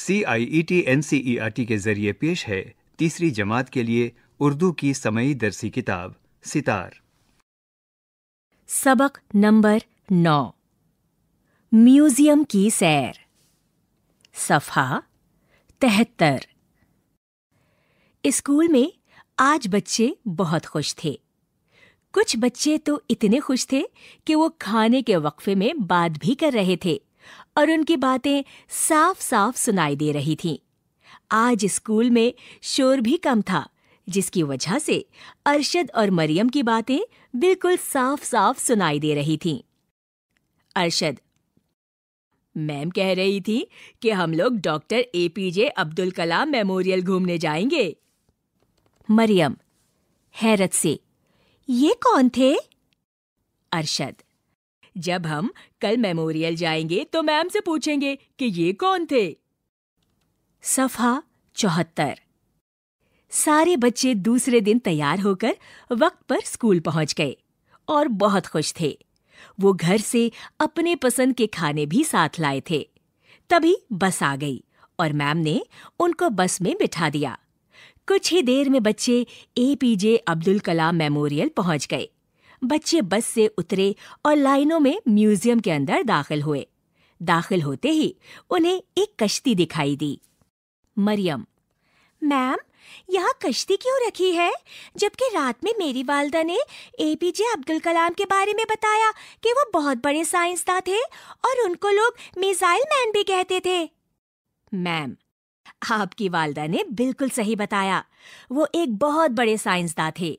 C I E T N C E R T के जरिए पेश है तीसरी जमात के लिए उर्दू की समयी दरसी किताब सितार सबक नंबर नौ म्यूजियम की सैर सफ़ा तिहत्तर स्कूल में आज बच्चे बहुत खुश थे कुछ बच्चे तो इतने खुश थे कि वो खाने के वक्फे में बात भी कर रहे थे और उनकी बातें साफ साफ सुनाई दे रही थीं। आज स्कूल में शोर भी कम था जिसकी वजह से अरशद और मरियम की बातें बिल्कुल साफ साफ सुनाई दे रही थीं। अरशद मैम कह रही थी कि हम लोग doctor APJ Abdul Kalam memorial घूमने जाएंगे मरियम हैरत से ये कौन थे अरशद जब हम कल मेमोरियल जाएंगे तो मैम से पूछेंगे कि ये कौन थे सफा चौहत्तर सारे बच्चे दूसरे दिन तैयार होकर वक्त पर स्कूल पहुंच गए और बहुत खुश थे वो घर से अपने पसंद के खाने भी साथ लाए थे तभी बस आ गई और मैम ने उनको बस में बिठा दिया कुछ ही देर में बच्चे एपीजे अब्दुल कलाम मेमोरियल पहुंच गए बच्चे बस से उतरे और लाइनों में म्यूजियम के अंदर दाखिल हुए दाखिल होते ही उन्हें एक कश्ती दिखाई दी मरियम मैम यहाँ कश्ती क्यों रखी है जबकि रात में मेरी वालदा ने एपीजे अब्दुल कलाम के बारे में बताया कि वो बहुत बड़े साइंसदान थे और उनको लोग मिसाइल मैन भी कहते थे मैम आपकी वालदा ने बिल्कुल सही बताया वो एक बहुत बड़े साइंसदान थे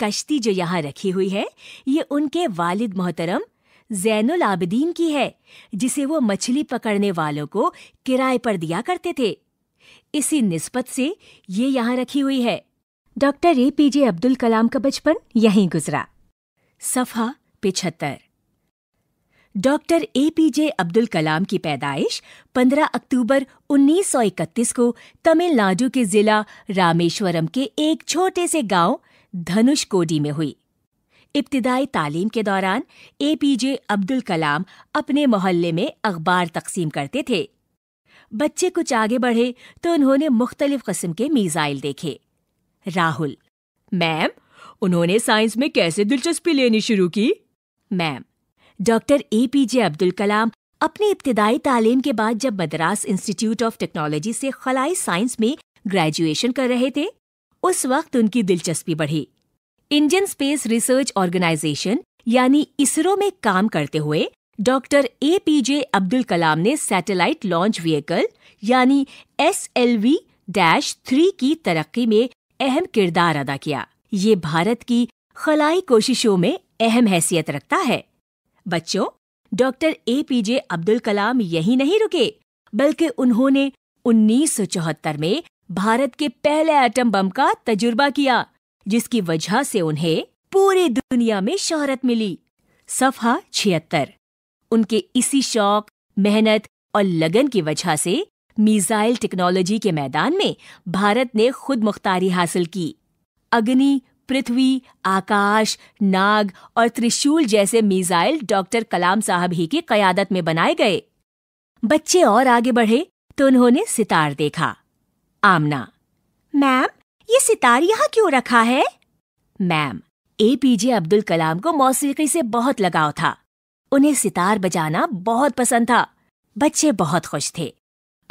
कश्ती जो यहाँ रखी हुई है ये उनके वालिद मोहतरम जैनुल आबदीन की है जिसे वो मछली पकड़ने वालों को किराए पर दिया करते थे इसी निस्बत से ये यहाँ रखी हुई है doctor A P J Abdul Kalam का बचपन यहीं गुजरा सफा पिछहत्तर doctor A P J Abdul Kalam की पैदाइश 15 अक्टूबर 1931 को तमिलनाडु के जिला रामेश्वरम के एक छोटे से गांव धनुष कोडी में हुई इब्तदाई तालीम के दौरान ए पी जे अब्दुल कलाम अपने मोहल्ले में अखबार तकसीम करते थे बच्चे कुछ आगे बढ़े तो उन्होंने मुख्तलिफ कस्म के मिज़ाइल देखे राहुल मैम उन्होंने साइंस में कैसे दिलचस्पी लेनी शुरू की ma'am doctor A P J Abdul Kalam अपनी इब्तदाई तालीम के बाद जब मद्रास इंस्टीट्यूट ऑफ टेक्नोलॉजी से खलाई साइंस में ग्रेजुएशन कर रहे थे उस वक्त उनकी दिलचस्पी बढ़ी इंडियन स्पेस रिसर्च ऑर्गेनाइजेशन यानी इसरो में काम करते हुए doctor A P J Abdul Kalam ने सैटेलाइट लॉन्च व्हीकल यानी S L V dash three की तरक्की में अहम किरदार अदा किया ये भारत की खलाई कोशिशों में अहम हैसियत रखता है बच्चों doctor A P J Abdul Kalam यही नहीं रुके बल्कि उन्होंने 1974 में भारत के पहले एटम बम का तजुर्बा किया जिसकी वजह से उन्हें पूरी दुनिया में शोहरत मिली सफा छिहत्तर उनके इसी शौक मेहनत और लगन की वजह से मिसाइल टेक्नोलॉजी के मैदान में भारत ने खुद मुख्तारी हासिल की अग्नि पृथ्वी आकाश नाग और त्रिशूल जैसे मिसाइल डॉक्टर कलाम साहब ही की कयादत में बनाए गए बच्चे और आगे बढ़े तो उन्होंने सितार देखा आमना मैम ये सितार यहाँ क्यों रखा है ma'am A P J Abdul Kalam को मौसीकी से बहुत लगाव था उन्हें सितार बजाना बहुत पसंद था बच्चे बहुत खुश थे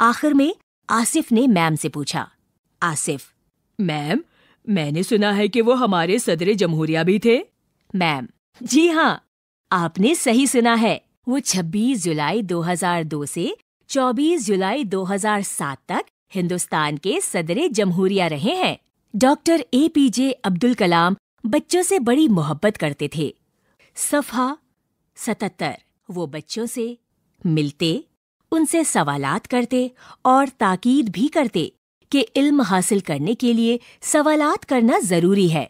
आखिर में आसिफ ने मैम से पूछा आसिफ मैम मैंने सुना है कि वो हमारे सदर जमहूरिया भी थे मैम जी हाँ आपने सही सुना है वो 26 जुलाई 2002 से 24 जुलाई 2007 तक हिंदुस्तान के सदर जमहूरिया रहे हैं doctor A P J Abdul Kalam बच्चों से बड़ी मोहब्बत करते थे सफा सतर वो बच्चों से मिलते उनसे सवालात करते और ताकीद भी करते कि इल्म हासिल करने के लिए सवालात करना ज़रूरी है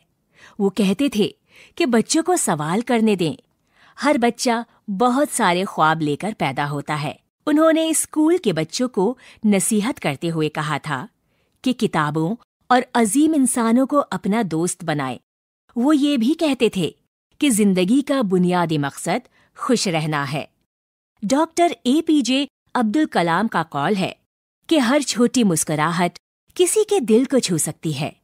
वो कहते थे कि बच्चों को सवाल करने दें हर बच्चा बहुत सारे ख्वाब लेकर पैदा होता है उन्होंने स्कूल के बच्चों को नसीहत करते हुए कहा था कि किताबों और अजीम इंसानों को अपना दोस्त बनाए वो ये भी कहते थे कि जिंदगी का बुनियादी मकसद खुश रहना है doctor A P J Abdul Kalam का कौल है कि हर छोटी मुस्कुराहट किसी के दिल को छू सकती है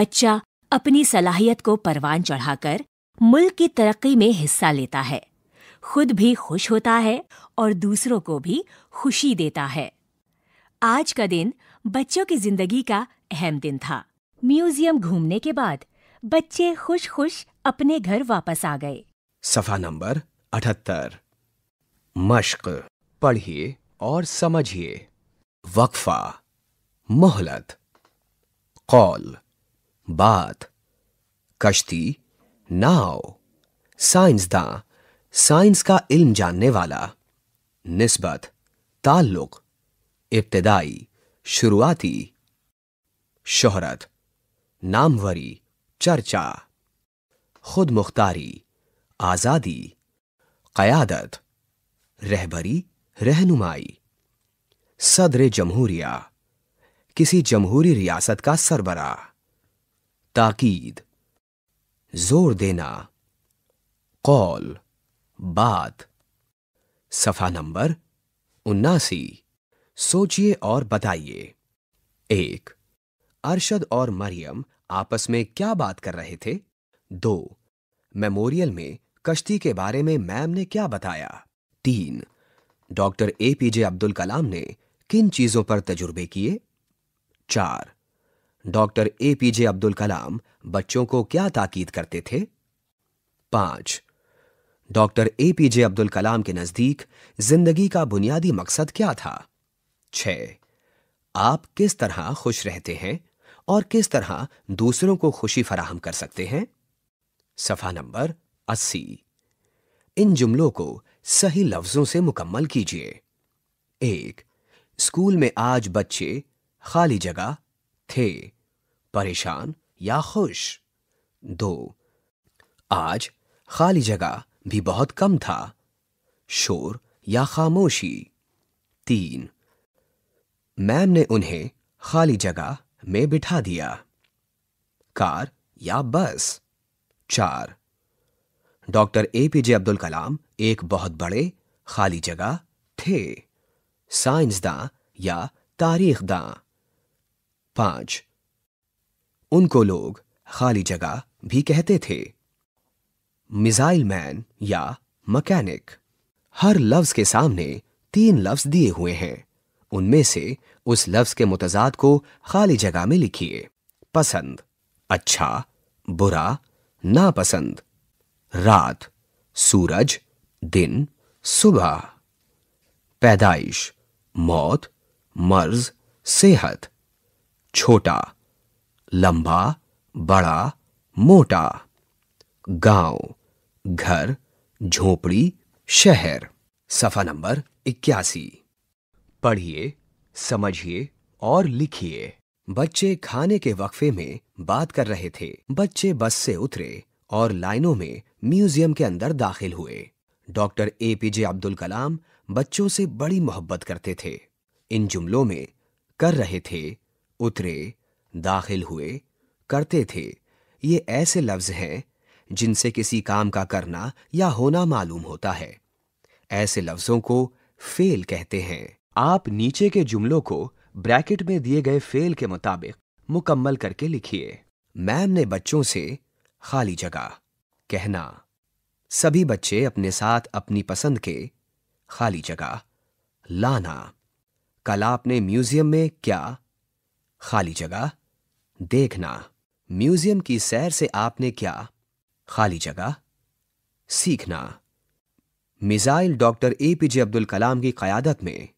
बच्चा अपनी सलाहियत को परवान चढ़ाकर मुल्क की तरक्की में हिस्सा लेता है खुद भी खुश होता है और दूसरों को भी खुशी देता है आज का दिन बच्चों की जिंदगी का अहम दिन था म्यूजियम घूमने के बाद बच्चे खुश खुश अपने घर वापस आ गए सफा नंबर अठहत्तर मश्क पढ़िए और समझिए वक्फा मोहलत कौल बात कश्ती नाव साइंसदां साइंस का इल्म जानने वाला निस्बत ताल्लुक इब्तदाई शुरुआती शोहरत नामवरी चर्चा खुद मुख्तारी आज़ादी क़यादत रहबरी रहनुमाई सदर जमहूरिया किसी जमहूरी रियासत का सरबरा ताकीद जोर देना कौल बात सफा नंबर उन्नासी सोचिए और बताइए एक अरशद और मरियम आपस में क्या बात कर रहे थे दो मेमोरियल में कश्ती के बारे में मैम ने क्या बताया तीन डॉक्टर ए अब्दुल कलाम ने किन चीजों पर तजुर्बे किए चार डॉक्टर ए अब्दुल कलाम बच्चों को क्या ताकीद करते थे पांच doctor A P J Abdul Kalam के नजदीक जिंदगी का बुनियादी मकसद क्या था छ आप किस तरह खुश रहते हैं और किस तरह दूसरों को खुशी फराहम कर सकते हैं सफा नंबर अस्सी इन जुमलों को सही लफ्जों से मुकम्मल कीजिए एक स्कूल में आज बच्चे खाली जगह थे परेशान या खुश दो आज खाली जगह भी बहुत कम था शोर या खामोशी तीन मैम ने उन्हें खाली जगह में बिठा दिया कार या बस चार doctor A P J Abdul Kalam एक बहुत बड़े खाली जगह थे साइंसदां या तारीखदां पांच उनको लोग खाली जगह भी कहते थे मिसाइल मैन या मकैनिक हर लफ्ज के सामने तीन लफ्ज दिए हुए हैं उनमें से उस लफ्ज के मुतजाद को खाली जगह में लिखिए पसंद अच्छा बुरा नापसंद रात सूरज दिन सुबह पैदाइश मौत मर्ज सेहत छोटा लंबा बड़ा मोटा गांव घर झोपड़ी शहर सफा नंबर इक्यासी पढ़िए समझिए और लिखिए बच्चे खाने के वक्फे में बात कर रहे थे बच्चे बस से उतरे और लाइनों में म्यूजियम के अंदर दाखिल हुए doctor A P J Abdul Kalam बच्चों से बड़ी मोहब्बत करते थे इन जुमलों में कर रहे थे उतरे दाखिल हुए करते थे ये ऐसे लफ्ज हैं जिनसे किसी काम का करना या होना मालूम होता है ऐसे लफ्जों को फेल कहते हैं आप नीचे के जुमलों को ब्रैकेट में दिए गए फेल के मुताबिक मुकम्मल करके लिखिए मैम ने बच्चों से खाली जगह कहना सभी बच्चे अपने साथ अपनी पसंद के खाली जगह लाना कल आपने म्यूजियम में क्या खाली जगह देखना म्यूजियम की सैर से आपने क्या खाली जगह सीखना missile doctor A Abdul Kalam की क़यादत में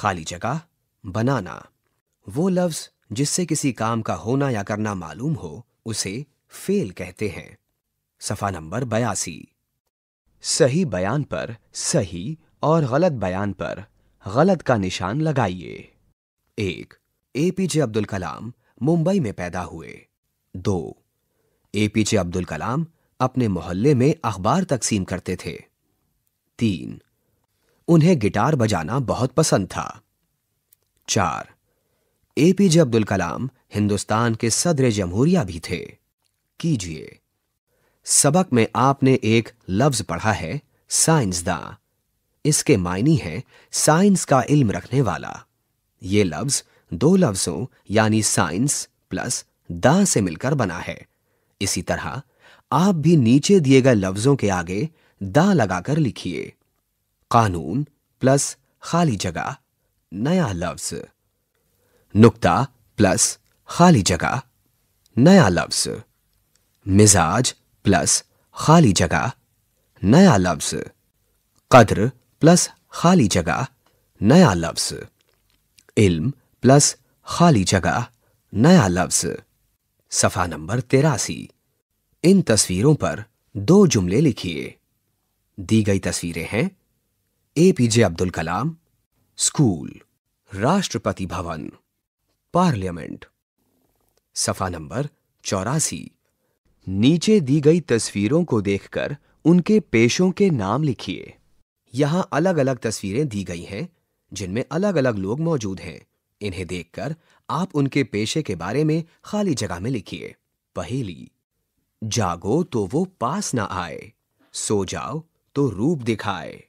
खाली जगह बनाना वो लफ्ज़ जिससे किसी काम का होना या करना मालूम हो उसे फेल कहते हैं सफ़ा नंबर बयासी सही बयान पर सही और गलत बयान पर गलत का निशान लगाइए एक A P J Abdul Kalam Mumbai में पैदा हुए दो एपीजे अब्दुल कलाम अपने मोहल्ले में अखबार तकसीम करते थे तीन उन्हें गिटार बजाना बहुत पसंद था चार एपीजे अब्दुल कलाम हिंदुस्तान के सदर जमहूरिया भी थे कीजिए सबक में आपने एक लफ्ज पढ़ा है साइंसदा इसके मायने हैं साइंस का इल्म रखने वाला ये लफ्ज दो लफ्जों यानी साइंस प्लस दा से मिलकर बना है इसी तरह आप भी नीचे दिए गए लफ्जों के आगे दा लगाकर लिखिए कानून प्लस खाली जगह नया लफ्ज नुक्ता प्लस खाली जगह नया लफ्ज मिजाज प्लस खाली जगह नया लफ्ज कद्र प्लस खाली जगह नया लफ्ज इल्म प्लस खाली जगह नया लफ्ज सफा नंबर तेरासी इन तस्वीरों पर दो जुमले लिखिए दी गई तस्वीरें हैं ए अब्दुल कलाम स्कूल राष्ट्रपति भवन पार्लियामेंट सफा नंबर चौरासी नीचे दी गई तस्वीरों को देखकर उनके पेशों के नाम लिखिए यहां अलग अलग तस्वीरें दी गई हैं जिनमें अलग अलग लोग मौजूद हैं इन्हें देखकर आप उनके पेशे के बारे में खाली जगह में लिखिए पहेली जागो तो वो पास ना आए सो जाओ तो रूप दिखाए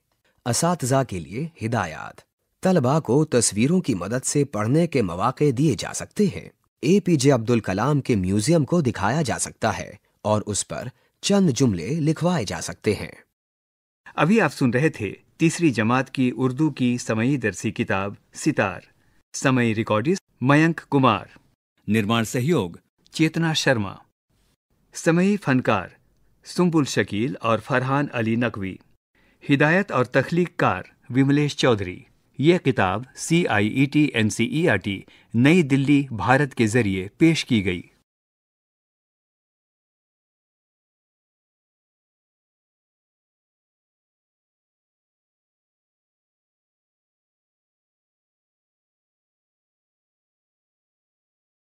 इस के लिए हिदायत तलबा को तस्वीरों की मदद से पढ़ने के मौाक़े दिए जा सकते हैं ए पी जे अब्दुल कलाम के म्यूजियम को दिखाया जा सकता है और उस पर चंद जुमले लिखवाए जा सकते हैं अभी आप सुन रहे थे तीसरी जमात की उर्दू की समयी दरसी किताब सितार समय रिकॉर्डिस्ट मयंक कुमार निर्माण सहयोग चेतना शर्मा समयी फनकार सुम्बुल शकील और फरहान अली नकवी हिदायत और तख्लीकार विमलेश चौधरी यह किताब C I E T N C E R T New Delhi Bharat के जरिए पेश की गई